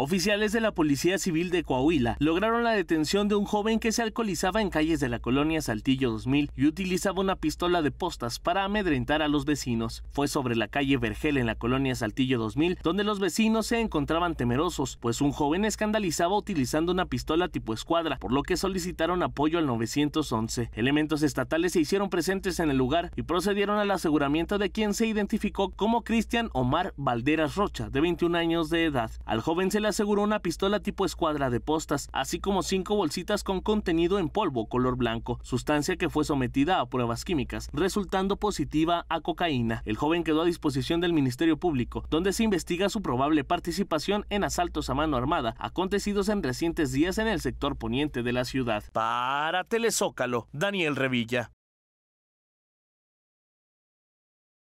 Oficiales de la Policía Civil de Coahuila lograron la detención de un joven que se alcoholizaba en calles de la colonia Saltillo 2000 y utilizaba una pistola de postas para amedrentar a los vecinos. Fue sobre la calle Vergel en la colonia Saltillo 2000 donde los vecinos se encontraban temerosos, pues un joven escandalizaba utilizando una pistola tipo escuadra, por lo que solicitaron apoyo al 911. Elementos estatales se hicieron presentes en el lugar y procedieron al aseguramiento de quien se identificó como Cristian Omar Valderas Rocha, de 21 años de edad. Al joven se le aseguró una pistola tipo escuadra de postas, así como cinco bolsitas con contenido en polvo color blanco, sustancia que fue sometida a pruebas químicas, resultando positiva a cocaína. El joven quedó a disposición del Ministerio Público, donde se investiga su probable participación en asaltos a mano armada acontecidos en recientes días en el sector poniente de la ciudad. Para Telezócalo, Daniel Revilla.